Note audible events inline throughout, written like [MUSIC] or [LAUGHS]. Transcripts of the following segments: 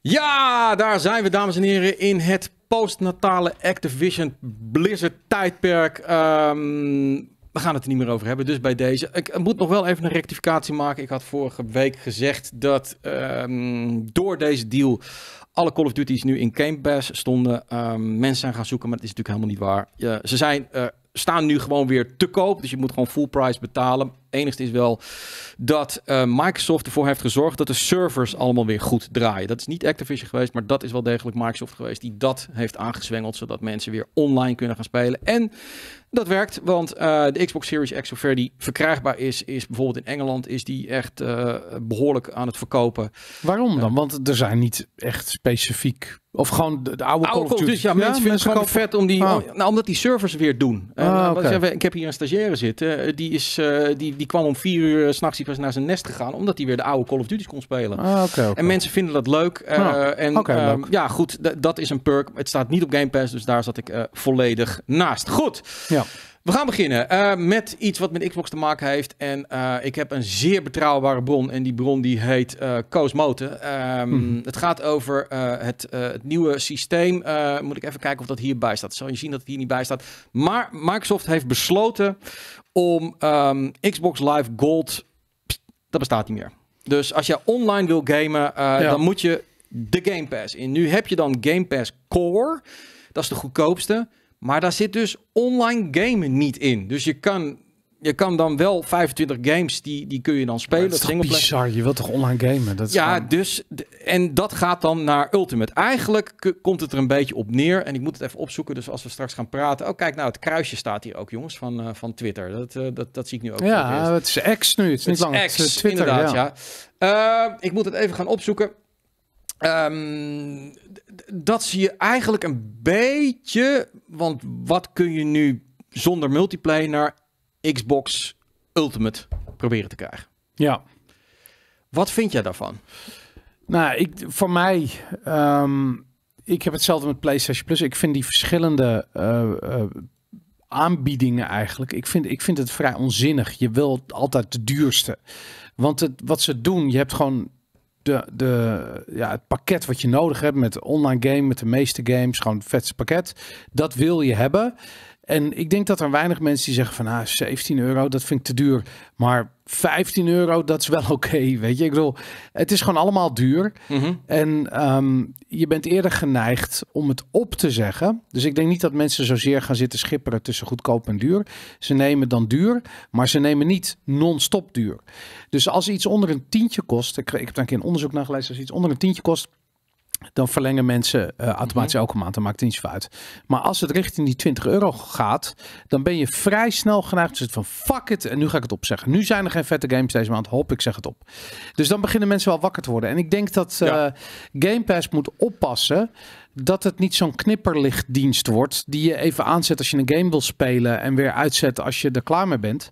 Ja, daar zijn we, dames en heren, in het postnatale Activision Blizzard tijdperk. Ehm, we gaan het er niet meer over hebben, dus bij deze. Ik moet nog wel even een rectificatie maken. Ik had vorige week gezegd dat ehm, door deze deal alle Call of Duty's nu in Game stonden. Ehm, mensen zijn gaan zoeken, maar dat is natuurlijk helemaal niet waar. ze zijn eh, staan nu gewoon weer te koop. Dus je moet gewoon full price betalen. Enigste is wel dat eh, Microsoft ervoor heeft gezorgd dat de servers allemaal weer goed draaien. Dat is niet Activision geweest, maar dat is wel degelijk Microsoft geweest die dat heeft aangezwengeld zodat mensen weer online kunnen gaan spelen. En dat werkt, want eh, de Xbox Series X, zover die verkrijgbaar is, is bijvoorbeeld in Engeland, is die echt eh, behoorlijk aan het verkopen. Waarom dan? want er zijn niet echt specifiek of gewoon de, oude, Call of Duty. ja, mensen vinden het gewoon vet om die, ah. nou, omdat die servers weer doen. Ah, eh, ik heb hier een stagiaire zitten, die, is, die, die kwam om vier uur s'nachts naar zijn nest gegaan, omdat hij weer de oude Call of Duty's kon spelen. Ah, En mensen vinden dat leuk. Uh, en ehm, ja, goed, dat is een perk. Het staat niet op Game Pass, dus daar zat ik volledig naast. Goed. Ja. We gaan beginnen eh, met iets wat met Xbox te maken heeft. En eh, ik heb een zeer betrouwbare bron. En die bron die heet uh, Koos Moten. Ehm, mhm. Het gaat over het, nieuwe systeem. moet ik even kijken of dat hierbij staat. Zal je zien dat het hier niet bij staat. Maar Microsoft heeft besloten om ehm, Xbox Live Gold... dat bestaat niet meer. Dus als je online wil gamen, dan moet je de Game Pass in. Nu heb je dan Game Pass Core. Dat is de goedkoopste. Maar daar zit dus online gamen niet in. Dus je kan, je kan dan wel 25 games, die, die kun je dan spelen. dat is toch bizar, je wilt toch online gamen? Dat ja, dus, en dat gaat dan naar Ultimate. Eigenlijk komt het er een beetje op neer. En ik moet het even opzoeken, dus als we straks gaan praten. Oh, kijk nou, het kruisje staat hier ook, jongens, van, eh, van Twitter. Dat, eh, dat, dat zie ik nu ook. Ja, het is X nu, het is niet eh, X, Twitter, inderdaad, ja. ik moet het even gaan opzoeken. Um, dat zie je eigenlijk een beetje. Want wat kun je nu zonder multiplayer naar Xbox Ultimate proberen te krijgen? Ja. Wat vind jij daarvan? Nou, ik, voor mij. Ehm, ik heb hetzelfde met PlayStation Plus. Ik vind die verschillende eh, eh, aanbiedingen eigenlijk. Ik vind, ik vind het vrij onzinnig. Je wilt altijd de duurste. Want het, wat ze doen, je hebt gewoon de, de, ja, het pakket wat je nodig hebt met online game, met de meeste games, gewoon het vetste pakket. Dat wil je hebben. En ik denk dat er weinig mensen die zeggen van ah, 17 euro, dat vind ik te duur. Maar 15 euro, dat is wel [LAUGHS] oké. weet je, ik bedoel, het is gewoon allemaal duur. Mhm. En ehm, je bent eerder geneigd om het op te zeggen. Dus ik denk niet dat mensen zozeer gaan zitten schipperen tussen goedkoop en duur. Ze nemen dan duur, maar ze nemen niet non-stop duur. Dus als iets onder een tientje kost, ik, heb daar een keer een onderzoek naar als iets onder een tientje kost, dan verlengen mensen eh, mhm. automatisch elke maand. Dan maakt het niet zo uit. Maar als het richting die 20 euro gaat, dan ben je vrij snel geneigd te het van fuck it. En nu ga ik het opzeggen. Nu zijn er geen vette games deze maand. Hop, ik zeg het op. Dus dan beginnen mensen wel wakker te worden. En ik denk dat uh, Game Pass moet oppassen dat het niet zo'n knipperlichtdienst wordt die je even aanzet als je een game wil spelen en weer uitzet als je er klaar mee bent.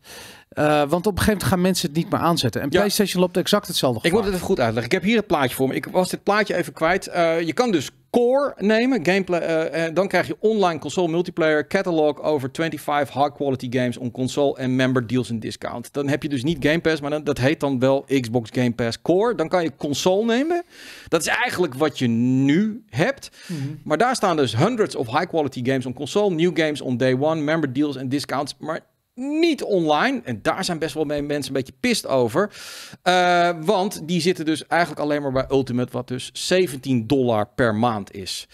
Eh, want op een gegeven moment gaan mensen het niet meer aanzetten. En PlayStation loopt exact hetzelfde. Gevaar. Ik moet het even goed uitleggen. Ik heb hier het plaatje voor me. Ik was dit plaatje even kwijt. Eh, je kan dus core nemen, gameplay, uh, dan krijg je online console multiplayer, catalog over 25 high quality games on console en member deals en discount. Dan heb je dus niet Game Pass, maar dan, dat heet dan wel Xbox Game Pass Core. Dan kan je console nemen. Dat is eigenlijk wat je nu hebt. Mhm. Maar daar staan dus hundreds of high quality games on console, new games on day one, member deals en discounts. Maar niet online. En daar zijn best wel mensen een beetje pist over. Eh, want die zitten dus eigenlijk alleen maar bij Ultimate, wat dus 17 dollar per maand is.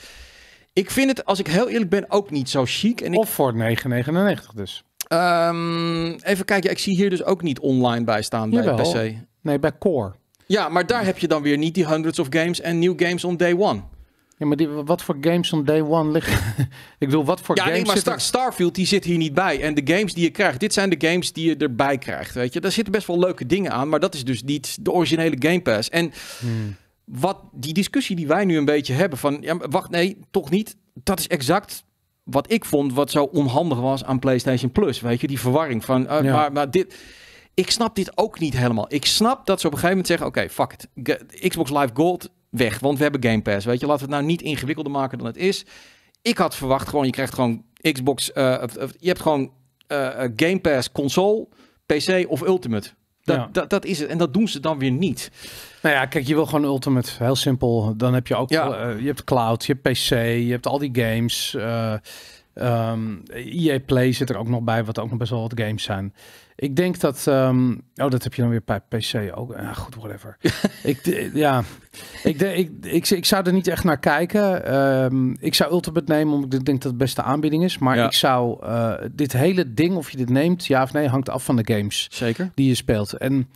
Ik vind het, als ik heel eerlijk ben, ook niet zo chic. En ik... Of voor 9,99 dus. Ehm, even kijken, ik zie hier dus ook niet online bij staan Jawel. bij PC. Nee, bij Core. Ja, maar daar heb je dan weer niet die hundreds of games en new games on day one. Ja, maar die, wat voor games van day one liggen? [LAUGHS] ik bedoel, wat voor games... Ja, nee, maar Starfield, die zit hier niet bij. En de games die je krijgt, dit zijn de games die je erbij krijgt, weet je. Daar zitten best wel leuke dingen aan, maar dat is dus niet de originele Game Pass. En hmm. wat die discussie die wij nu een beetje hebben van... Ja, wacht, nee, toch niet. Dat is exact wat ik vond wat zo onhandig was aan PlayStation Plus, weet je. Die verwarring van, eh, ja. maar, maar dit... Ik snap dit ook niet helemaal. Ik snap dat ze op een gegeven moment zeggen: Oké, fuck it. Xbox Live Gold weg. Want we hebben Game Pass. Weet je, laten we het nou niet ingewikkelder maken dan het is. Ik had verwacht gewoon, je krijgt gewoon Xbox. Eh, je hebt gewoon uh, Game Pass, console, PC of Ultimate. Dat, dat, dat, is het. En dat doen ze dan weer niet. Nou ja, kijk, je wil gewoon Ultimate. Heel simpel. Dan heb je ook ja. je hebt cloud, je hebt PC, je hebt al die games. Um, ehm, EA Play zit er ook nog bij, wat ook nog best wel wat games zijn. Ik denk dat... Ehm, oh, dat heb je dan weer bij PC ook. goed, whatever. [LAUGHS] ik, eh, ja, ik, ik, ik, zou er niet echt naar kijken. Ehm, ik zou Ultimate nemen, omdat ik denk dat het beste aanbieding is. Maar ik zou eh, dit hele ding, of je dit neemt, ja of nee, hangt af van de games. Zeker. Die je speelt. En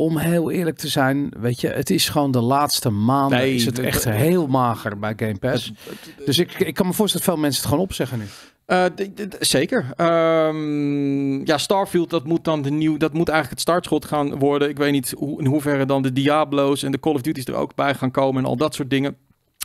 om heel eerlijk te zijn, weet je, het is gewoon de laatste maanden nee, is het echt heel mager bij Game Pass. dus ik, ik kan me voorstellen dat veel mensen het gewoon opzeggen nu. Eh, zeker. Ehm, ja, Starfield, dat moet dan de nieuw, dat moet eigenlijk het startschot gaan worden. Ik weet niet hoe, in hoeverre dan de Diablo's en de Call of Duty's er ook bij gaan komen en al dat soort dingen.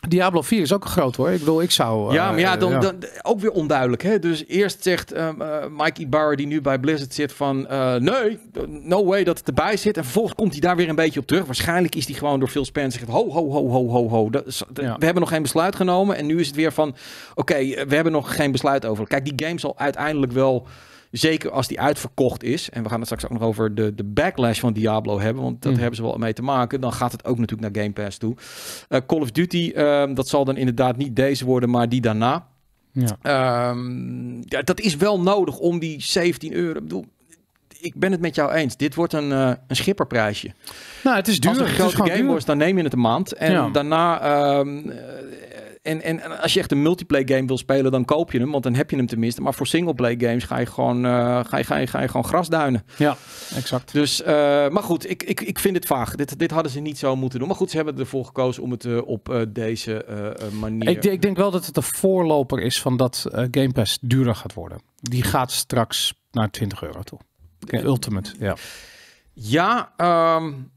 Diablo 4 is ook groot hoor. Ik bedoel, ik zou... ja, maar ja, eh, dan, dan, ook weer onduidelijk. Hè? Dus eerst zegt eh, eh, Mikey Barr, die nu bij Blizzard zit, van... nee, no way dat het erbij zit. En vervolgens komt hij daar weer een beetje op terug. Waarschijnlijk is hij gewoon door Phil Spencer zegt. ho, ho, ho, ho, ho, ho. We hebben nog geen besluit genomen. En nu is het weer van... oké, we hebben nog geen besluit over. Kijk, die game zal uiteindelijk wel... Zeker als die uitverkocht is. En we gaan het straks ook nog over de, de backlash van Diablo hebben. Want dat mm. hebben ze wel mee te maken. Dan gaat het ook natuurlijk naar Game Pass toe. Eh, Call of Duty, ehm, dat zal dan inderdaad niet deze worden, maar die daarna. Ja. Ehm, ja, dat is wel nodig om die 17 euro. Ik bedoel, ik ben het met jou eens. Dit wordt een, eh, een schipperprijsje. Nou, het is duur. Als het een grote game wordt, dan neem je het een maand. En daarna ehm, en, en, als je echt een multiplayer game wil spelen, dan koop je hem, want dan heb je hem tenminste. Maar voor singleplayer games ga je gewoon, eh, ga je, ga je, ga je gewoon grasduinen. Ja, exact. Dus, eh, maar goed, ik, ik, ik vind het vaag. Dit, dit hadden ze niet zo moeten doen. Maar goed, ze hebben ervoor gekozen om het eh, op deze manier... Ik, ik, denk wel dat het de voorloper is van dat Game Pass duurder gaat worden. Die gaat straks naar 20 euro toe. De Ultimate, ja. Ja, um,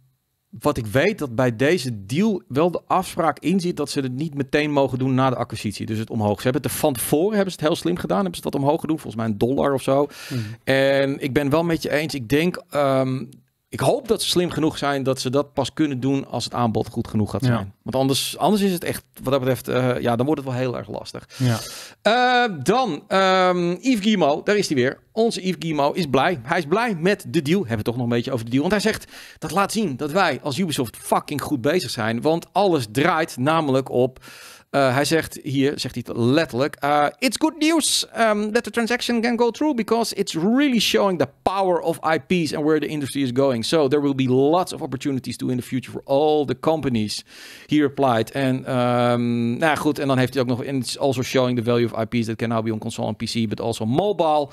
wat ik weet, dat bij deze deal wel de afspraak inziet dat ze het niet meteen mogen doen na de acquisitie. Dus het omhoog. Ze hebben het er van tevoren hebben ze het heel slim gedaan. Hebben ze dat omhoog gedaan, volgens mij een dollar of zo. Mhm. En ik ben wel met je eens. Ik denk ehm, ik hoop dat ze slim genoeg zijn dat ze dat pas kunnen doen als het aanbod goed genoeg gaat zijn. Want anders, anders is het echt, wat dat betreft, eh, ja, dan wordt het wel heel erg lastig. Ja. Eh, dan, um, Yves daar is hij weer. Onze Yves Guillemot is blij. Hij is blij met de deal. Hebben we toch nog een beetje over de deal. Want hij zegt, dat laat zien dat wij als Ubisoft fucking goed bezig zijn. Want alles draait namelijk op eh, hij zegt hier, zegt hij letterlijk: eh, It's good news um, that the transaction can go through because it's really showing the power of IPs and where the industry is going. So there will be lots of opportunities to in the future for all the companies. He replied. En um, nou goed, en dan heeft hij ook nog: And it's also showing the value of IPs that can now be on console and PC, but also mobile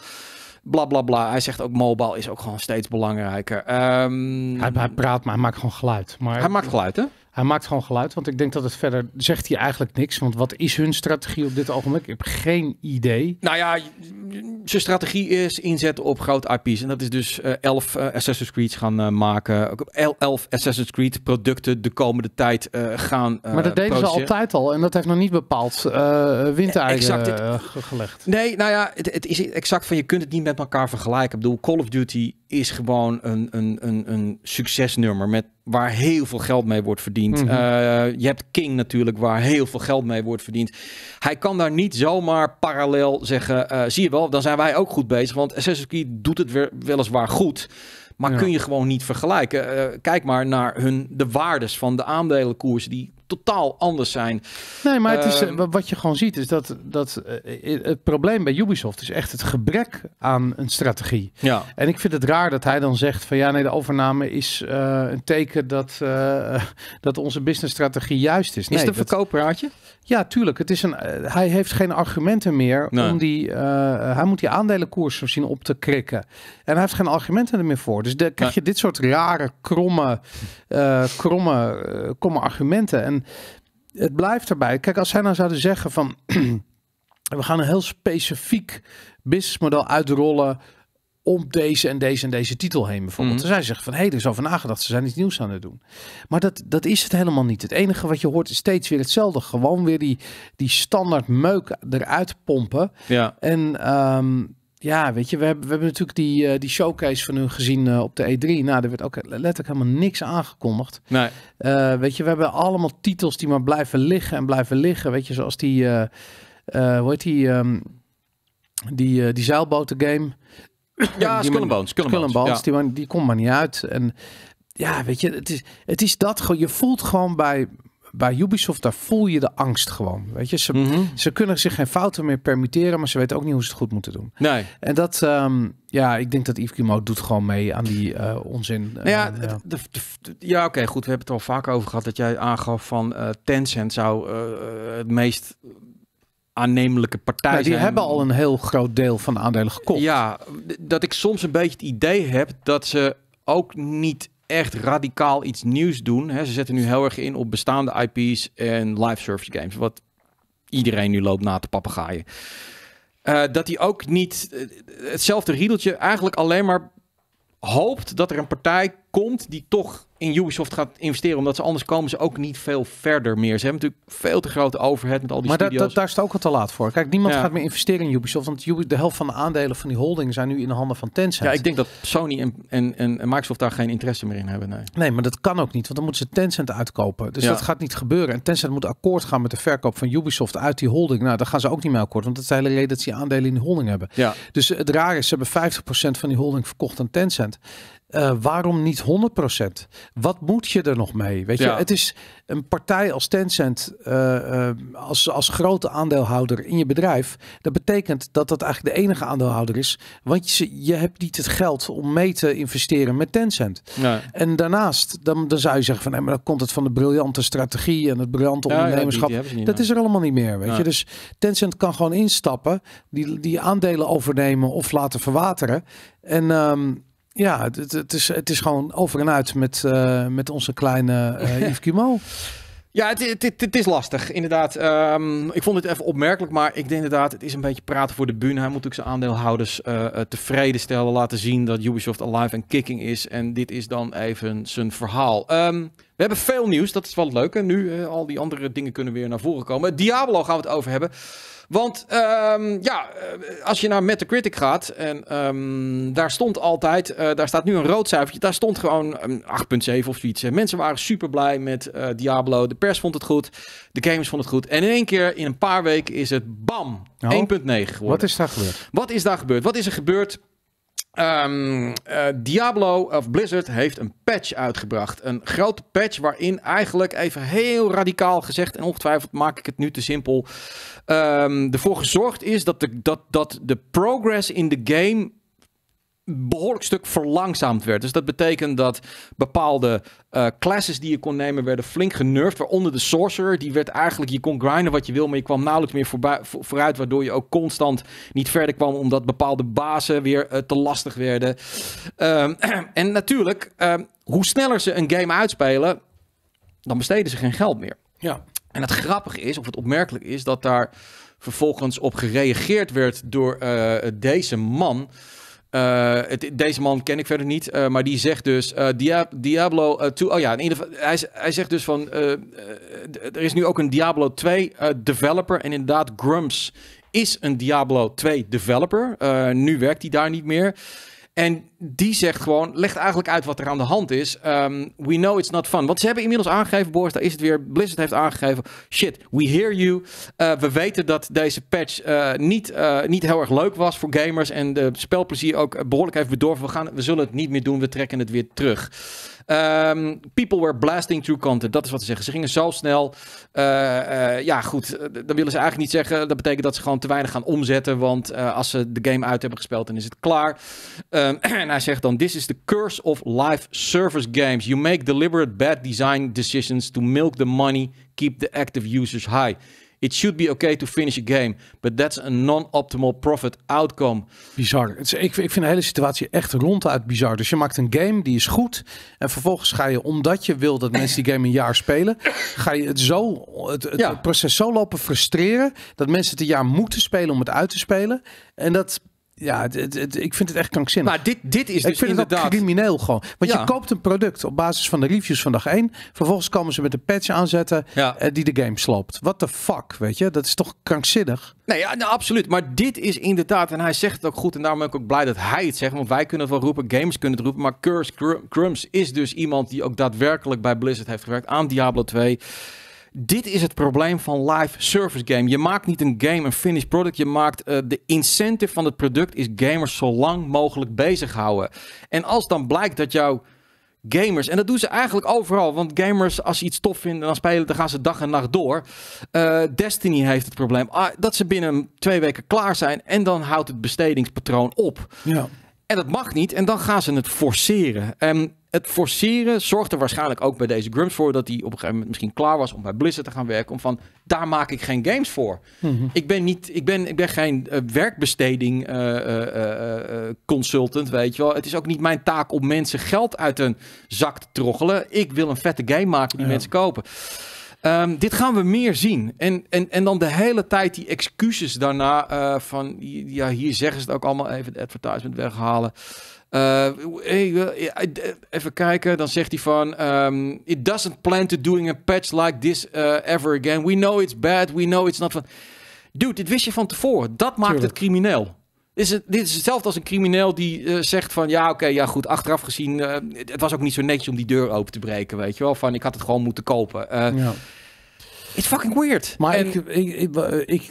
bla bla bla. Hij zegt ook mobile is ook gewoon steeds belangrijker. Ehm, hij, praat, maar hij maakt gewoon geluid. Maar hij maakt geluid, hè? Hij maakt gewoon geluid, want ik denk dat het verder zegt hij eigenlijk niks. Want wat is hun strategie op dit ogenblik? Ik heb geen idee. Nou ja, zijn strategie is inzetten op grote IP's. En dat is dus 11 eh, eh, Assassin's Creed gaan uh, maken. elf Assassin's Creed producten de komende tijd gaan Maar dat deden ze altijd al. En dat heeft nog niet bepaald eigenlijk gelegd. Nee, nou ja, het, het, is exact van je kunt het niet met elkaar vergelijken. Ik bedoel, Call of Duty is gewoon een, een, een, een succesnummer met waar heel veel geld mee wordt verdiend. Mhm. Eh, je hebt King natuurlijk, waar heel veel geld mee wordt verdiend. Hij kan daar niet zomaar parallel zeggen, eh, zie je wel, dan zijn wij ook goed bezig. Want Assassin's doet het weliswaar goed, maar kun je gewoon niet vergelijken. Eh, kijk maar naar hun, de waardes van de aandelenkoers die totaal anders zijn. Nee, maar het is, ehm, wat je gewoon ziet is dat, dat eh, het probleem bij Ubisoft is echt het gebrek aan een strategie. Ja. En ik vind het raar dat hij dan zegt van ja, nee, de overname is eh, een teken dat, eh, [LAUGHS] dat onze businessstrategie juist is. Nee, is de verkooppraatje? Ja, tuurlijk. Het is een, hij heeft geen argumenten meer om die. hij moet die aandelenkoers zien op te krikken. En hij heeft geen argumenten er meer voor. Dus dan krijg je dit soort rare, kromme, kromme, kromme argumenten. En het blijft erbij. Kijk, als zij nou zouden zeggen van [CLEARS THROAT] we gaan een heel specifiek businessmodel uitrollen om deze en deze en deze titel heen bijvoorbeeld. Mm -hmm. zij zeggen van, hé, hey, er is over nagedacht, ze zijn iets nieuws aan het doen. Maar dat, dat is het helemaal niet. Het enige wat je hoort is steeds weer hetzelfde. Gewoon weer die, die standaard meuk eruit pompen. Ja. En ehm, ja, weet je, we hebben, we hebben natuurlijk die, eh, die showcase van hun gezien eh, op de E3. Nou, er werd ook letterlijk helemaal niks aangekondigd. Nee. Eh, weet je, we hebben allemaal titels die maar blijven liggen en blijven liggen. Weet je, zoals die, hoe heet die, ehm, die, die zeilboten game. Ja, Skull and Bones. Skull die, die komt maar niet uit. En ja, weet je, het is, het is dat, je voelt gewoon bij, bij Ubisoft, daar voel je de angst gewoon. Weet je, ze, mhm. ze kunnen zich geen fouten meer permitteren, maar ze weten ook niet hoe ze het goed moeten doen. Nee. En dat, ehm, ja, ik denk dat Yves Guillemot doet gewoon mee aan die eh, onzin. Nou ja, eh, ja. oké, goed. We hebben het al vaak over gehad dat jij aangaf van eh, Tencent zou het meest aannemelijke partij nou, die hebben al een heel groot deel van de aandelen gekocht. Ja, dat ik soms een beetje het idee heb dat ze ook niet echt radicaal iets nieuws doen. Hè, ze zetten nu heel erg in op bestaande IP's en live service games. Wat iedereen nu loopt na te papegaaien. Eh, dat hij ook niet eh, hetzelfde riedeltje eigenlijk alleen maar hoopt dat er een partij komt die toch in Ubisoft gaat investeren. Omdat ze anders komen ze ook niet veel verder meer. Ze hebben natuurlijk veel te grote overhead met al die maar studios. Maar daar is het ook al te laat voor. Kijk, niemand gaat meer investeren in Ubisoft. Want de helft van de aandelen van die holding zijn nu in de handen van Tencent. Ja, ik denk dat Sony en, en, en Microsoft daar geen interesse meer in hebben. Nee. nee, maar dat kan ook niet. Want dan moeten ze Tencent uitkopen. Dus dat gaat niet gebeuren. En Tencent moet akkoord gaan met de verkoop van Ubisoft uit die holding. Nou, daar gaan ze ook niet mee akkoord. Want dat is de hele reden dat ze die aandelen in die holding hebben. Ja. Dus het raar is, ze hebben 50% van die holding verkocht aan Tencent. Eh, waarom niet 100%? Wat moet je er nog mee? Weet je, het is een partij als Tencent eh, eh, als, als grote aandeelhouder in je bedrijf. Dat betekent dat dat eigenlijk de enige aandeelhouder is. Want je, je hebt niet het geld om mee te investeren met Tencent. En daarnaast, dan, dan zou je zeggen van nee, maar dan komt het van de briljante strategie en het briljante ondernemerschap. dat is er allemaal niet meer. Weet je? Dus Tencent kan gewoon instappen, die, die aandelen overnemen of laten verwateren. En ehm, ja, het, het, is, het is gewoon over en uit met, eh, met onze kleine uh, [LAUGHS] Yves Kimo. Ja, het, het, het, is lastig, inderdaad. Ehm, ik vond het even opmerkelijk, maar ik denk inderdaad, het is een beetje praten voor de bühne. Hij moet ook zijn aandeelhouders eh, tevreden stellen, laten zien dat Ubisoft alive en kicking is. En dit is dan even zijn verhaal. Ehm, we hebben veel nieuws, dat is wel leuk. En nu, uh, al die andere dingen kunnen weer naar voren komen. Diablo gaan we het over hebben. Want ehm, ja, eh, als je naar nou Metacritic gaat, en ehm, daar stond altijd, eh, daar staat nu een rood cijfertje, daar stond gewoon 8,7 ehm, of zoiets. Eh, mensen waren super blij met Diablo, de pers vond het goed, de games vonden het goed. En in één keer, in een paar weken, is het bam, 1,9 nou, geworden. Wat is daar gebeurd? Wat is daar gebeurd? Wat is er gebeurd? Ehm, eh, Diablo of Blizzard heeft een patch uitgebracht. Een grote patch waarin eigenlijk even heel radicaal gezegd, en ongetwijfeld maak ik het nu te simpel, ehm, ervoor gezorgd is dat de, dat, dat de progress in de game behoorlijk stuk verlangzaamd werd. Dus dat betekent dat bepaalde eh, classes die je kon nemen werden flink genurfd. Waaronder de sorcerer. Die werd eigenlijk, je kon grinden wat je wil, maar je kwam nauwelijks meer vooruit. Waardoor je ook constant niet verder kwam omdat bepaalde bazen weer eh, te lastig werden. Ehm, [CLEARS THROAT] en natuurlijk, ehm, hoe sneller ze een game uitspelen, dan besteden ze geen geld meer. Ja. En het grappige is, of het opmerkelijk is, dat daar vervolgens op gereageerd werd door eh, deze man. Uh, het, deze man ken ik verder niet, uh, maar die zegt dus uh, Diablo 2. oh ja, in hij, hij zegt dus van er is nu ook een Diablo 2 developer en inderdaad Grums is een Diablo 2 developer. nu werkt hij daar niet meer. En die zegt gewoon, legt eigenlijk uit wat er aan de hand is. Ehm, we know it's not fun. Want ze hebben inmiddels aangegeven, Boris, daar is het weer. Blizzard heeft aangegeven, shit, we hear you. Eh, we weten dat deze patch eh, niet, eh, niet heel erg leuk was voor gamers. En de spelplezier ook behoorlijk heeft bedorven. We, gaan, we zullen het niet meer doen, we trekken het weer terug. Ehm, people were blasting through content. Dat is wat ze zeggen. Ze gingen zo snel. Eh, eh, ja, goed. Eh, dan willen ze eigenlijk niet zeggen. Dat betekent dat ze gewoon te weinig gaan omzetten. Want als ze de game uit hebben gespeeld, dan is het klaar. Ehm, [CLEARS THROAT] en hij zegt dan: This is the curse of live service games. You make deliberate bad design decisions to milk the money, keep the active users high. It should be okay to finish a game, but that's a non-optimal profit outcome. Bizar. Het is, ik, vind de hele situatie echt ronduit bizar. Dus je maakt een game, die is goed. En vervolgens ga je, omdat je wil dat mensen die game een jaar spelen, ga je het, zo, het proces zo lopen frustreren dat mensen het een jaar moeten spelen om het uit te spelen. En dat ja, ik vind het echt krankzinnig. Maar dit, dit is dus ik vind het ook crimineel gewoon. Want je koopt een product op basis van de reviews van dag 1. Vervolgens komen ze met een patch aanzetten eh, die de game sloopt. What the fuck, weet je? Dat is toch krankzinnig? Nee, ja, nou, absoluut. Maar dit is inderdaad, en hij zegt het ook goed. En daarom ben ik ook blij dat hij het zegt. Want wij kunnen wel roepen, games kunnen het roepen. Maar Curse Crumbs is dus iemand die ook daadwerkelijk bij Blizzard heeft gewerkt aan Diablo 2. Dit is het probleem van live service game. Je maakt niet een game, een finished product. Je maakt eh, de incentive van het product is gamers zo lang mogelijk bezighouden. En als dan blijkt dat jouw gamers. En dat doen ze eigenlijk overal. Want gamers, als ze iets tof vinden, dan spelen, dan gaan ze dag en nacht door. Eh, Destiny heeft het probleem ah, dat ze binnen twee weken klaar zijn. En dan houdt het bestedingspatroon op. Ja. En dat mag niet. En dan gaan ze het forceren. En ehm, het forceren zorgde waarschijnlijk ook bij deze Grumps voor dat hij op een gegeven moment misschien klaar was om bij Blizzard te gaan werken. Om van daar maak ik geen games voor. Mhm. Ik ben niet, ik ben, ik ben geen eh, werkbesteding eh, eh, consultant, weet je wel. Het is ook niet mijn taak om mensen geld uit hun zak te troggelen. Ik wil een vette game maken die mensen kopen. Ehm, dit gaan we meer zien. En, en, en dan de hele tijd die excuses daarna van ja, hier zeggen ze het ook allemaal even de advertisement weghalen. Eh, eh, even kijken, dan zegt hij van... Ehm, It doesn't plan to doing a patch like this eh, ever again. We know it's bad, we know it's not... Fun. Dude, dit wist je van tevoren. Dat maakt het crimineel. Is het, dit is hetzelfde als een crimineel die zegt van ja, oké, ja goed, achteraf gezien, het was ook niet zo netjes om die deur open te breken, weet je wel? Van ik had het gewoon moeten kopen. Uh, ja. It's fucking weird. Maar ik, ik,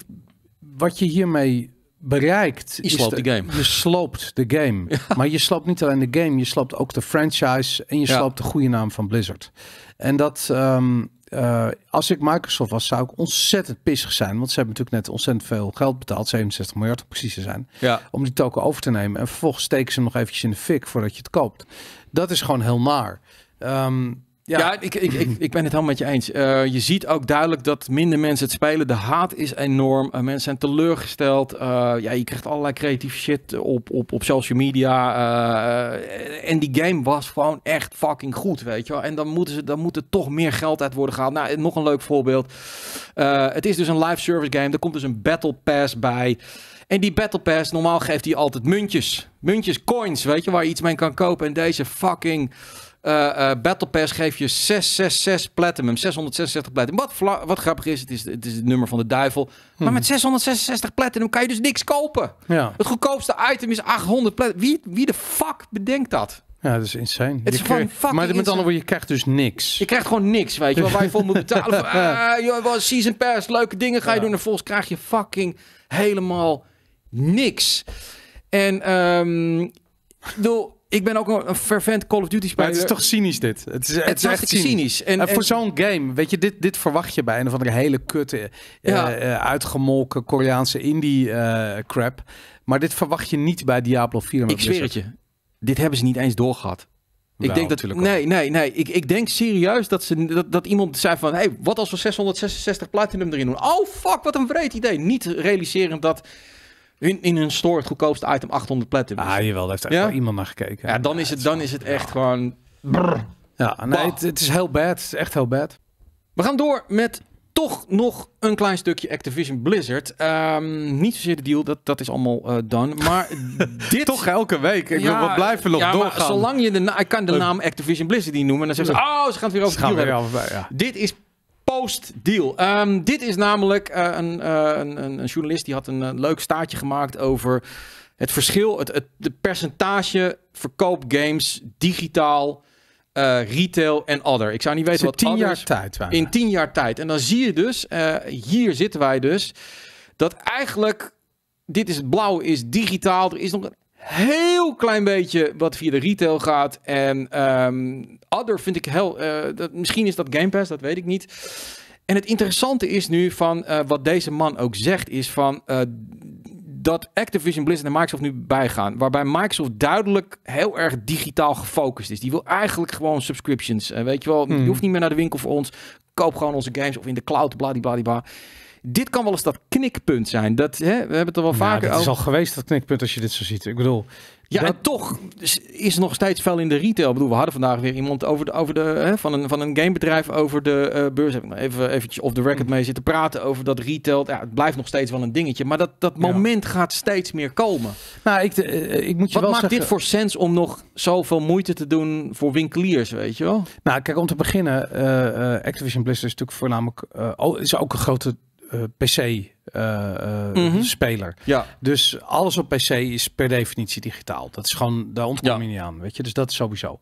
wat je hiermee bereikt. Je sloopt de, game. Je sloopt de game. [LAUGHS] Maar je sloopt niet alleen de game, je sloopt ook de franchise en je ja. sloopt de goede naam van Blizzard. En dat, ehm, eh, als ik Microsoft was, zou ik ontzettend pissig zijn. Want ze hebben natuurlijk net ontzettend veel geld betaald, 67 miljard om precies te zijn, ja. om die token over te nemen. En vervolgens steken ze hem nog eventjes in de fik voordat je het koopt. Dat is gewoon heel naar. Ehm, ja, ik, ik, ik, ik, ben het helemaal met je eens. Eh, je ziet ook duidelijk dat minder mensen het spelen. De haat is enorm. Eh, mensen zijn teleurgesteld. Eh, ja, je krijgt allerlei creatieve shit op, op, op social media. en die game was gewoon echt fucking goed, weet je wel. En dan, moeten ze, dan moet er toch meer geld uit worden gehaald. Nou, nog een leuk voorbeeld. het is dus een live service game. Er komt dus een Battle Pass bij. En die Battle Pass, normaal geeft hij altijd muntjes. Muntjes, coins, weet je, waar je iets mee kan kopen. En deze fucking uh, Battle Pass geeft je 666 Platinum, 666 Platinum. Wat, wat grappig is het, is, het is het nummer van de duivel. Maar hmm. met 666 Platinum kan je dus niks kopen. Ja. Het goedkoopste item is 800 Platinum. Wie, wie de fuck bedenkt dat? Ja, dat is insane. Het is gewoon fucking. maar met andere woorden, je krijgt dus niks. Je krijgt gewoon niks, weet je waar je voor moet betalen. [LAUGHS] Eh, je was season pass, leuke dingen ga je doen. En volgens krijg je fucking helemaal niks. En um, ehm, doe ik ben ook een fervent Call of Duty speler. het is toch cynisch dit? Het is, het, is echt cynisch. En, voor zo'n game, weet je, dit, dit verwacht je bij een van de hele kutte, eh, eh, uitgemolken Koreaanse indie eh, crap. Maar dit verwacht je niet bij Diablo 4. Ik zweer het je, dit hebben ze niet eens doorgehad. Ik denk dat. Nee, nee, nee. Ik, ik denk serieus dat, ze, dat, dat iemand zei van. hey, wat als we 666 platinum erin doen? Oh fuck, wat een vreed idee. Niet realiserend dat in, in hun store het goedkoopste item 800 platinum. Ah, jawel, daar heeft echt ja? wel iemand naar gekeken. Ja, dan is het, dan is het echt gewoon... Brrr. Ja, nee, het, het, is heel bad. Het is echt heel bad. We gaan door met toch nog een klein stukje Activision Blizzard. Ehm, niet zozeer de deal, dat, dat is allemaal uh, done. Maar [LAUGHS] dit... Toch elke week. Ik ja, wat blijven nog ja, zolang je de, ik kan de naam Activision Blizzard niet noemen. Dan zeggen ze, oh, ze gaan het weer over hebben. Dit is Post-deal. Ehm, dit is namelijk eh, eh, een, een, een, journalist die had een, leuk staatje gemaakt over het verschil, het, het de percentage verkoop games digitaal, eh, retail en other. Ik zou niet weten wat tien jaar tijd waren. In tien jaar tijd. En dan zie je dus, hier zitten wij dus, dat eigenlijk, dit is het blauw, is digitaal. Er is nog een heel klein beetje wat via de retail gaat. En ehm, Other vind ik heel... Eh, dat, misschien is dat Game Pass, dat weet ik niet. En het interessante is nu van eh, wat deze man ook zegt, is van eh, dat Activision Blizzard en Microsoft nu bijgaan. Waarbij Microsoft duidelijk heel erg digitaal gefocust is. Die wil eigenlijk gewoon subscriptions. weet je wel, je hmm. hoeft niet meer naar de winkel voor ons. Koop gewoon onze games of in de cloud, bladibladibla. Bla, bla dit kan wel eens dat knikpunt zijn. Dat, hè, we hebben het er wel vaker over. Het is al geweest dat knikpunt als je dit zo ziet. Ik bedoel... Ja, en toch is er nog steeds veel in de retail. Ik bedoel, we hadden vandaag weer iemand over de, over de, hè, van, een, van een gamebedrijf over de eh, beurs. even eventjes off the record mee zitten praten over dat retail. Ja, het blijft nog steeds wel een dingetje. Maar dat, dat moment gaat steeds meer komen. Nou, ik, eh, ik moet je Wat maakt dit voor sens om nog zoveel moeite te doen voor winkeliers, weet je wel? Nou, kijk, om te beginnen, eh, Activision Blizzard is natuurlijk voornamelijk... is ook een grote eh, PC-speler. Eh, eh, mhm. ja. Dus alles op PC is per definitie digitaal. Dat is gewoon, daar ontkom je niet aan. Weet je? Dus dat is sowieso.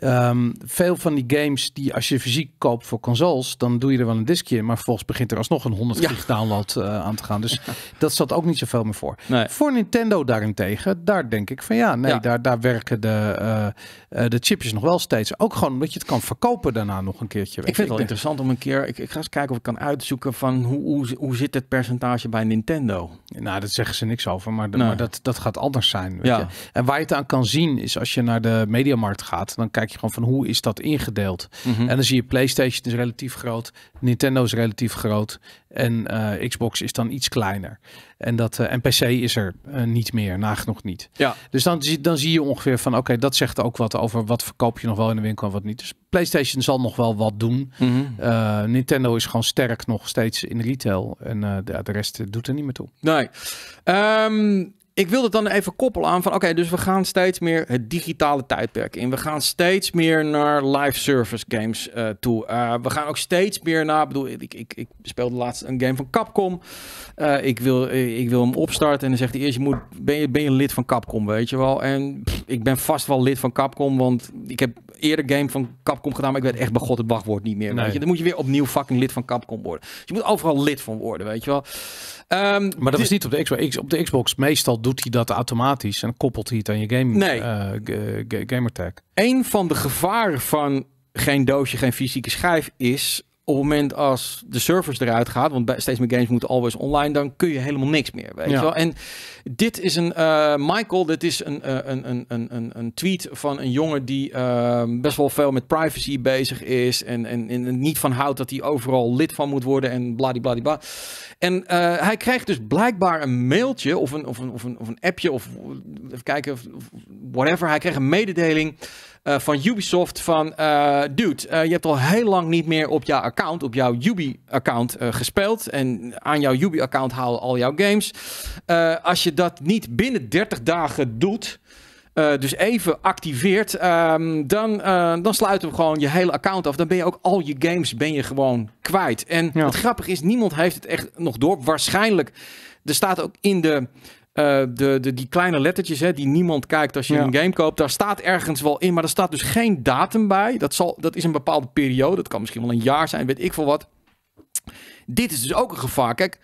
Ehm, veel van die games die als je fysiek koopt voor consoles, dan doe je er wel een diskje. Maar volgens begint er alsnog een 100 gig download eh, aan te gaan. Dus dat zat ook niet zoveel meer voor. Voor Nintendo daarentegen, daar denk ik van ja, nee, Daar, daar werken de, uh, de chipjes nog wel steeds. Ook gewoon omdat je het kan verkopen daarna nog een keertje. Ik vind het wel interessant om een keer, ik, ik, ga eens kijken of ik kan uitzoeken van hoe, hoe, hoe zit het percentage bij Nintendo? Nou, dat zeggen ze niks over, maar, maar dat, dat gaat anders zijn. Weet je? En waar je het aan kan zien is als je naar de mediamarkt gaat, dan kijk gewoon van hoe is dat ingedeeld. Mhm. En dan zie je PlayStation is relatief groot, Nintendo is relatief groot en eh, Xbox is dan iets kleiner. En, dat, eh, en PC is er eh, niet meer, nagenoeg niet. Ja. Dus dan, dan zie je ongeveer van oké, dat zegt ook wat over wat verkoop je nog wel in de winkel en wat niet. Dus PlayStation zal nog wel wat doen. Mhm. Nintendo is gewoon sterk nog steeds in retail en de, de, rest doet er niet meer toe. Nee. Ehm, ik wil het dan even koppelen aan van oké, dus we gaan steeds meer het digitale tijdperk in. We gaan steeds meer naar live service games eh, toe. Eh, we gaan ook steeds meer naar, bedoel, ik, ik, ik speelde laatst een game van Capcom. Eh, ik, wil, ik wil hem opstarten en dan zegt hij eerst, je moet, ben, je, ben je lid van Capcom, weet je wel. En ik ben vast wel lid van Capcom, want ik heb eerder game van Capcom gedaan, maar ik werd echt bij god het wachtwoord niet meer. Weet je? Dan moet je weer opnieuw fucking lid van Capcom worden. Dus je moet overal lid van worden, weet je wel. Ehm, maar dat is niet op de Xbox. Op de Xbox meestal doet hij dat automatisch en koppelt hij het aan je game, nee. Eh, gamertag. Een van de gevaren van geen doosje, geen fysieke schijf is op het moment als de servers eruit gaat, want steeds meer games moeten always online, dan kun je helemaal niks meer. Weet ja. wel? En dit is een, Michael, dit is een, een, een, een, een tweet van een jongen die best wel veel met privacy bezig is en, en, en niet van houdt dat hij overal lid van moet worden en bladibladibla. En hij krijgt dus blijkbaar een mailtje of een, of een, of een, of een appje of even kijken, of whatever. Hij kreeg een mededeling eh, van Ubisoft van... Eh, dude, eh, je hebt al heel lang niet meer op jouw account, op jouw Ubi-account gespeeld. En aan jouw Ubi-account halen al jouw games. als je dat niet binnen 30 dagen doet... dus even activeert, ehm, dan, uh, dan sluiten we gewoon je hele account af. Dan ben je ook al je games ben je gewoon kwijt. En het grappige is, niemand heeft het echt nog door. Waarschijnlijk, er staat ook in de eh, de, de, die kleine lettertjes hè, die niemand kijkt als je een game koopt, daar staat ergens wel in, maar er staat dus geen datum bij. Dat, zal, dat is een bepaalde periode, dat kan misschien wel een jaar zijn, weet ik veel wat. Dit is dus ook een gevaar. Kijk,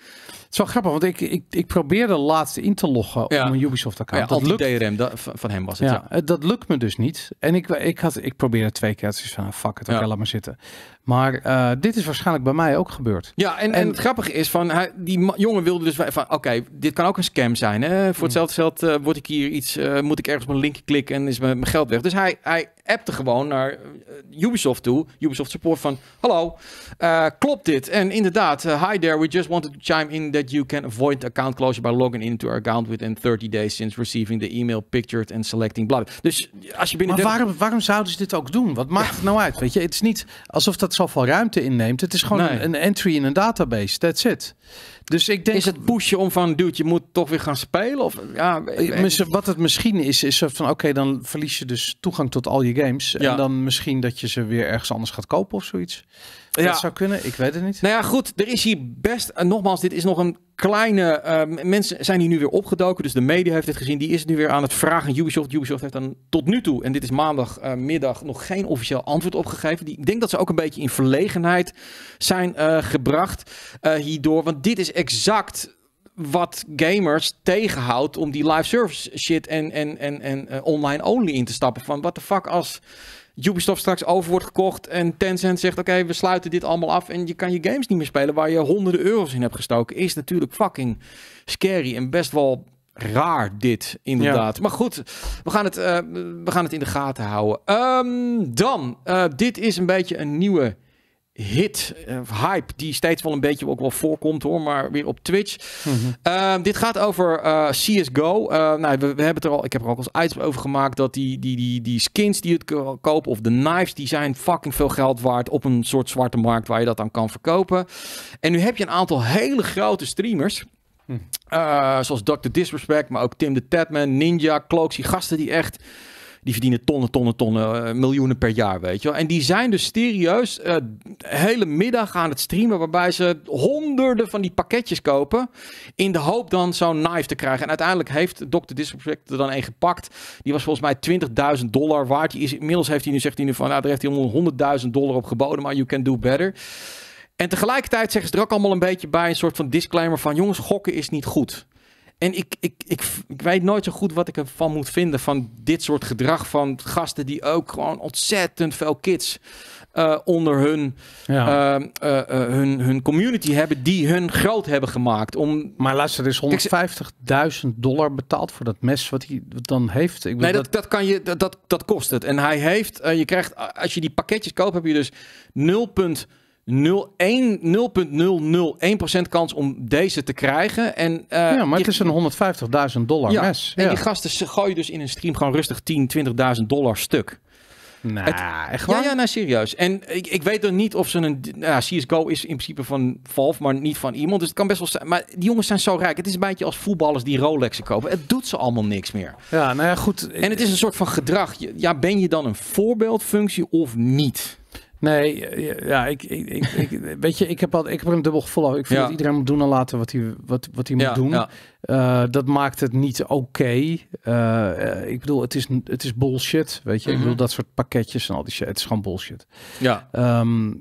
het is wel grappig, want ik, ik, ik probeerde laatst in te loggen op mijn Ubisoft-account. Ja, dat lukt. DRM van hem was het, ja, eh, Dat lukt me dus niet. En ik, ik, had, ik probeerde twee keer, het van, ah, fuck het, oké, laat maar zitten. Maar eh, dit is waarschijnlijk bij mij ook gebeurd. Ja, en, en, het grappige is, van, hij, die jongen wilde dus van, oké, dit kan ook een scam zijn. Hè? Voor hmm. hetzelfde geld uh, word ik hier iets, moet ik ergens op een linkje klikken en is mijn, geld weg. Dus hij, hij appte gewoon naar Ubisoft toe, Ubisoft support van, hallo, klopt dit? En inderdaad, hi there, we just wanted to chime in that you can avoid account closure by logging into our account within 30 days since receiving the email pictured and selecting blah. Dus als je binnen. Maar waarom, waarom zouden ze dit ook doen? Wat maakt het nou uit? Weet je, het is niet alsof dat zoveel ruimte inneemt. Het is gewoon een entry in een database. That's it. Dus ik denk. Is het pushen om van, dude, je moet toch weer gaan spelen? Of, ja, eh, wat het misschien is, is van, oké, dan verlies je dus toegang tot al je games. En dan misschien dat je ze weer ergens anders gaat kopen of zoiets. Ja. Dat zou kunnen, ik weet het niet. Nou ja, goed, er is hier best, en eh, nogmaals, dit is nog een kleine, eh, mensen zijn hier nu weer opgedoken, dus de media heeft het gezien, die is nu weer aan het vragen aan Ubisoft. Ubisoft heeft dan tot nu toe, en dit is maandagmiddag, eh, nog geen officieel antwoord opgegeven. Die, ik denk dat ze ook een beetje in verlegenheid zijn gebracht hierdoor, want dit is exact wat gamers tegenhoudt om die live service shit en, en, en, en online only in te stappen. Van wat de fuck als Ubisoft straks over wordt gekocht en Tencent zegt oké, we sluiten dit allemaal af en je kan je games niet meer spelen waar je honderden euro's in hebt gestoken, is natuurlijk fucking scary en best wel raar dit, inderdaad. Maar goed, we gaan, het, eh, we gaan het in de gaten houden. Ehm, dan, eh, dit is een beetje een nieuwe hit, eh, hype, die steeds wel een beetje ook wel voorkomt hoor, maar weer op Twitch. Mhm. Ehm, dit gaat over eh, CSGO. Eh, nou, we, we, hebben het er al, ik heb er ook al eens over gemaakt dat die, die, die, die skins die het kopen of de knives, die zijn fucking veel geld waard op een soort zwarte markt waar je dat dan kan verkopen. En nu heb je een aantal hele grote streamers. Mhm. zoals Dr. Disrespect, maar ook Tim de Tatman, Ninja, Cloaks, die gasten die echt die verdienen tonnen, tonnen, tonnen, eh, miljoenen per jaar, weet je wel. En die zijn dus serieus uh, hele middag aan het streamen, waarbij ze honderden van die pakketjes kopen, in de hoop dan zo'n knife te krijgen. En uiteindelijk heeft Dr. Disrespect er dan een gepakt. Die was volgens mij 20.000 dollar waard. Die is, inmiddels heeft hij nu, zegt hij nu van, nou, daar heeft hij 100.000 dollar op geboden, maar you can do better. En tegelijkertijd zeggen ze er ook allemaal een beetje bij een soort van disclaimer van jongens, gokken is niet goed. En ik, ik, ik, ik, weet nooit zo goed wat ik ervan moet vinden van dit soort gedrag van gasten die ook gewoon ontzettend veel kids eh, onder hun, ja. Eh, eh, hun, hun community hebben die hun groot hebben gemaakt. Om... Maar luister, er is 150.000 dollar betaald voor dat mes wat hij dan heeft. Ik nee, dat, dat, kan je, dat, dat, dat kost het. En hij heeft, je krijgt, als je die pakketjes koopt, heb je dus 0. 0,001% kans om deze te krijgen. En, eh, ja, maar het is een 150.000 dollar ja, mes. En die gasten gooien dus in een stream gewoon rustig 10, 20.000 dollar stuk. Nou, echt Ja, ja, nou serieus. En ik, ik weet dan niet of ze een... Nou, CSGO is in principe van Valve, maar niet van iemand. Dus het kan best wel zijn... Maar die jongens zijn zo rijk. Het is een beetje als voetballers die Rolexen kopen. Het doet ze allemaal niks meer. Ja, nou ja, goed. En het is een soort van gedrag. Ja, ben je dan een voorbeeldfunctie of niet? Nee, ja, ik, ik, ik, [LAUGHS] weet je, ik heb, al, ik heb er een dubbel gevoel over. Ik vind dat iedereen moet doen en laten wat hij, wat, wat hij moet doen. Eh, dat maakt het niet oké. Eh, eh, ik bedoel, het is, het is bullshit, weet je. Ik bedoel, mhm. dat soort pakketjes en al die shit. Het is gewoon bullshit. Ja. Ehm,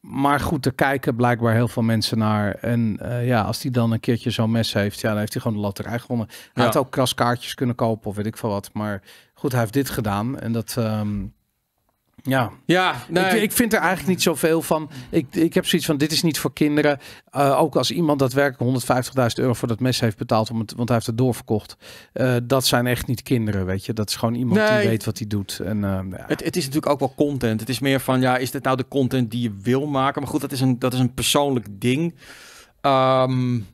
maar goed, er kijken blijkbaar heel veel mensen naar. En ja, als die dan een keertje zo'n mes heeft, ja, dan heeft hij gewoon de loterij gewonnen. Hij had ook kraskaartjes kunnen kopen of weet ik veel wat. Maar goed, hij heeft dit gedaan. En dat... Ehm, ja, ja nee. ik, ik, vind er eigenlijk niet zoveel van. Ik, ik heb zoiets van, dit is niet voor kinderen. Eh, ook als iemand daadwerkelijk 150.000 euro voor dat mes heeft betaald, om het, want hij heeft het doorverkocht. Eh, dat zijn echt niet kinderen, weet je. Dat is gewoon iemand die weet wat hij doet. En, eh, ja. het, het is natuurlijk ook wel content. Het is meer van, ja, is dit nou de content die je wil maken? Maar goed, dat is een, dat is een persoonlijk ding. Um,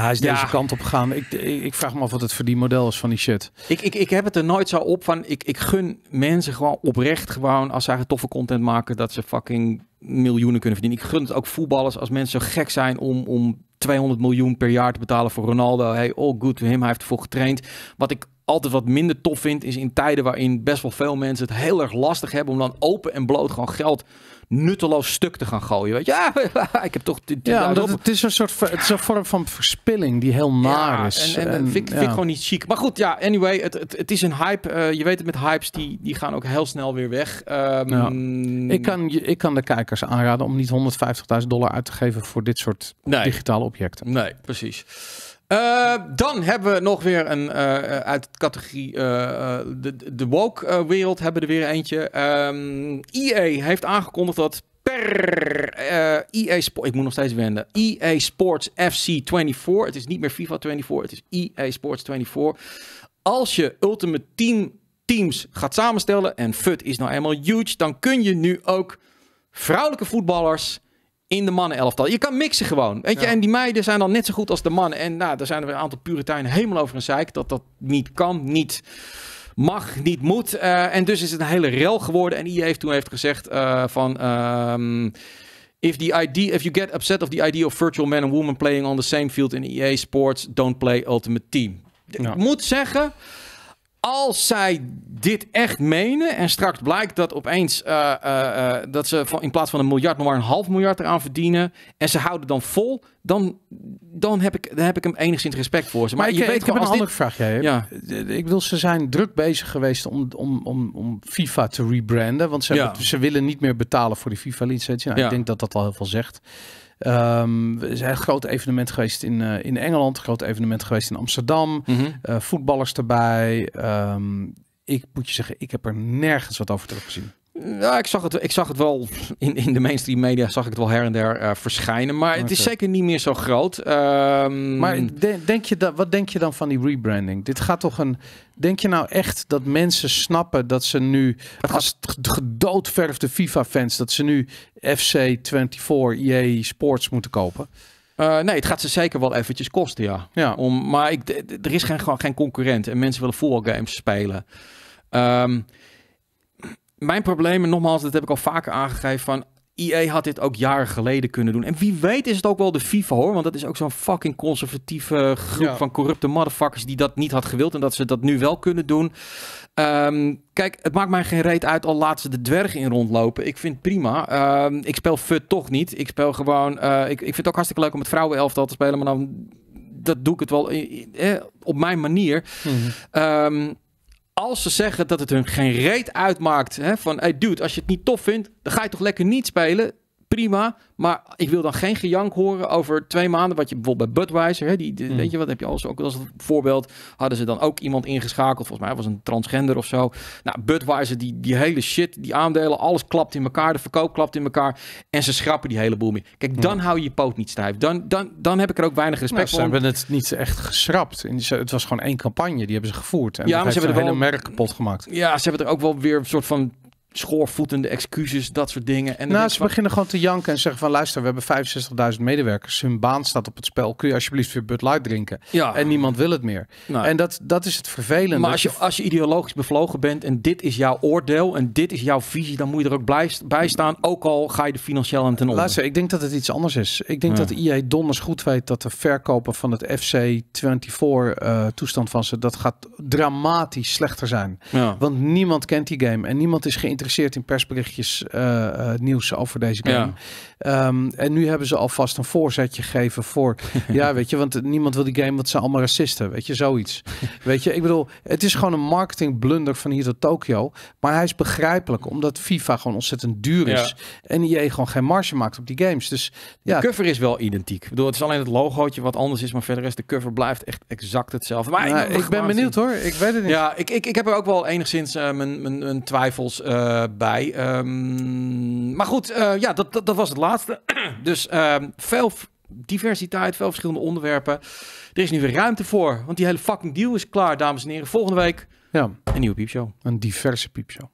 hij is deze kant op gegaan. Ik, ik, ik, vraag me af wat het verdienmodel is van die shit. Ik, ik, ik heb het er nooit zo op van. Ik, ik gun mensen gewoon oprecht gewoon als zij toffe content maken dat ze fucking miljoenen kunnen verdienen. Ik gun het ook voetballers als mensen zo gek zijn om, om 200 miljoen per jaar te betalen voor Ronaldo. Hey, all good to him. Hij heeft ervoor getraind. Wat ik altijd wat minder tof vind, is in tijden waarin best wel veel mensen het heel erg lastig hebben om dan open en bloot gewoon geld nutteloos stuk te gaan gooien. Weet je, ja, [LAUGHS] ik heb toch. ja, het is een soort het is een vorm van verspilling die heel naar is. En, en, vind, ik gewoon niet chic. Maar goed, ja, anyway, het, het, is een hype. Eh, je weet het met hypes, die, die gaan ook heel snel weer weg. Ehm, ik, kan, ik kan de kijkers aanraden om niet 150.000 dollar uit te geven voor dit soort digitale objecten. Nee, precies. Eh, dan hebben we nog weer een eh, uit de categorie eh, de, de woke wereld hebben we er weer eentje. Um, ehm, EA heeft aangekondigd dat per EA e Sports, ik moet nog steeds wenden, EA Sports FC 24, het is niet meer FIFA 24, het is EA Sports 24. Als je Ultimate Team teams gaat samenstellen en FUT is nou eenmaal huge, dan kun je nu ook vrouwelijke voetballers in de mannenelftal. Je kan mixen gewoon. Weet je? En die meiden zijn dan net zo goed als de mannen. En nou, daar zijn er een aantal puriteinen helemaal over een zeik. Dat dat niet kan, niet mag, niet moet. Eh, en dus is het een hele rel geworden. En IE heeft toen heeft gezegd eh, van... Ehm, if, the idea, if you get upset of the idea of virtual men and women playing on the same field in EA Sports, don't play Ultimate Team. Ik moet zeggen, als zij dit echt menen en straks blijkt dat opeens eh, eh, eh, dat ze in plaats van een miljard nog maar een half miljard eraan verdienen en ze houden dan vol, dan, dan, heb, ik, dan heb ik hem enigszins respect voor ze. Maar, je weet ik heb een andere vraag. Jij. Ja. Ik bedoel, ze zijn druk bezig geweest om, om, om, om FIFA te rebranden, want ze, ze willen niet meer betalen voor die FIFA licentie. Nou, ja. Ik denk dat dat al heel veel zegt. Um, we zijn groot evenement geweest in, eh, in Engeland, een groot evenement geweest in Amsterdam. Mhm. Eh, voetballers erbij. Ehm, ik moet je zeggen, ik heb er nergens wat over teruggezien. Ja, ik zag het, ik zag het wel [LAUGHS] in, in de mainstream media, zag ik het wel her en der eh, verschijnen. Maar het is zeker niet meer zo groot. Ehm, maar denk je dat, wat denk je dan van die rebranding? Dit gaat toch een. Denk je nou echt dat mensen snappen dat ze nu. als als gedoodverfde FIFA-fans, dat ze nu FC24 EA Sports moeten kopen? Eh, nee, het gaat ze zeker wel eventjes kosten, ja. ja. Om, maar ik, er is geen, gewoon geen concurrent en mensen willen voetbalgames spelen. Um, mijn probleem, en nogmaals, dat heb ik al vaker aangegeven, van IE had dit ook jaren geleden kunnen doen. En wie weet is het ook wel de FIFA hoor. Want dat is ook zo'n fucking conservatieve eh, groep van corrupte motherfuckers die dat niet had gewild. En dat ze dat nu wel kunnen doen. Ehm, kijk, het maakt mij geen reet uit al laten ze de dwergen in rondlopen. Ik vind prima. Ehm, ik speel FUT toch niet. Ik speel gewoon... Eh, ik, ik vind het ook hartstikke leuk om het vrouwenelftal te spelen. Maar dan dat doe ik het wel eh, op mijn manier. Mm als ze zeggen dat het hun geen reet uitmaakt, hè, van hey dude, als je het niet tof vindt, dan ga je toch lekker niet spelen prima. Maar ik wil dan geen gejank horen over twee maanden. Wat je bijvoorbeeld bij Budweiser, hè, die, hmm. weet je wat, heb je als, ook als voorbeeld. Hadden ze dan ook iemand ingeschakeld. Volgens mij was een transgender of zo. Nou, Budweiser, die, die hele shit, die aandelen, alles klapt in elkaar. De verkoop klapt in elkaar. En ze schrappen die hele boel mee. Kijk, dan hmm. hou je je poot niet stijf. Dan, dan, dan heb ik er ook weinig respect nou, voor. Ze hebben het niet echt geschrapt. Het was gewoon één campagne, die hebben ze gevoerd. En ze hebben er wel... hele merk kapot gemaakt. Ja, ze hebben er ook wel weer een soort van schoorvoetende excuses, dat soort dingen. En nou, ze beginnen gewoon te janken en zeggen van... luister, we hebben 65.000 medewerkers. Hun baan staat op het spel. Kun je alsjeblieft weer Bud Light drinken? Ja. En niemand wil het meer. Nou. En dat, dat is het vervelende. Maar als je, als je ideologisch bevlogen bent en dit is jouw oordeel... en dit is jouw visie, dan moet je er ook blij, bij staan. Ook al ga je de financieel aan ten onder. Luister, ik denk dat het iets anders is. Ik denk dat de IA donders goed weet dat de verkopen van het FC24 uh, eh, toestand van ze... dat gaat dramatisch slechter zijn. Want niemand kent die game en niemand is geïnteresseerd geïnteresseerd in persberichtjes eh, eh, nieuws over deze game. Ehm, en nu hebben ze alvast een voorzetje gegeven voor. [LAUGHS] ja, weet je, want niemand wil die game, want ze zijn allemaal racisten. Weet je, zoiets. weet je, ik bedoel, het is gewoon een marketing blunder van hier tot Tokio. Maar hij is begrijpelijk, omdat FIFA gewoon ontzettend duur is. En je e gewoon geen marge maakt op die games. Dus ja. De cover is wel identiek. Ik bedoel, het is alleen het logootje wat anders is, maar verder is de cover blijft echt exact hetzelfde. Maar nou, ik, ben benieuwd hoor. Ik weet het niet. Ja, ik, ik, ik heb er ook wel enigszins eh, mijn, mijn, twijfels. Uh, eh, bij. Ehm, maar goed, eh, ja, dat, dat, was het laatste. [CLEARS THROAT] dus ehm, veel diversiteit, veel verschillende onderwerpen. Er is nu weer ruimte voor, want die hele fucking deal is klaar, dames en heren. Volgende week ja. een nieuwe piepshow. Een diverse piepshow.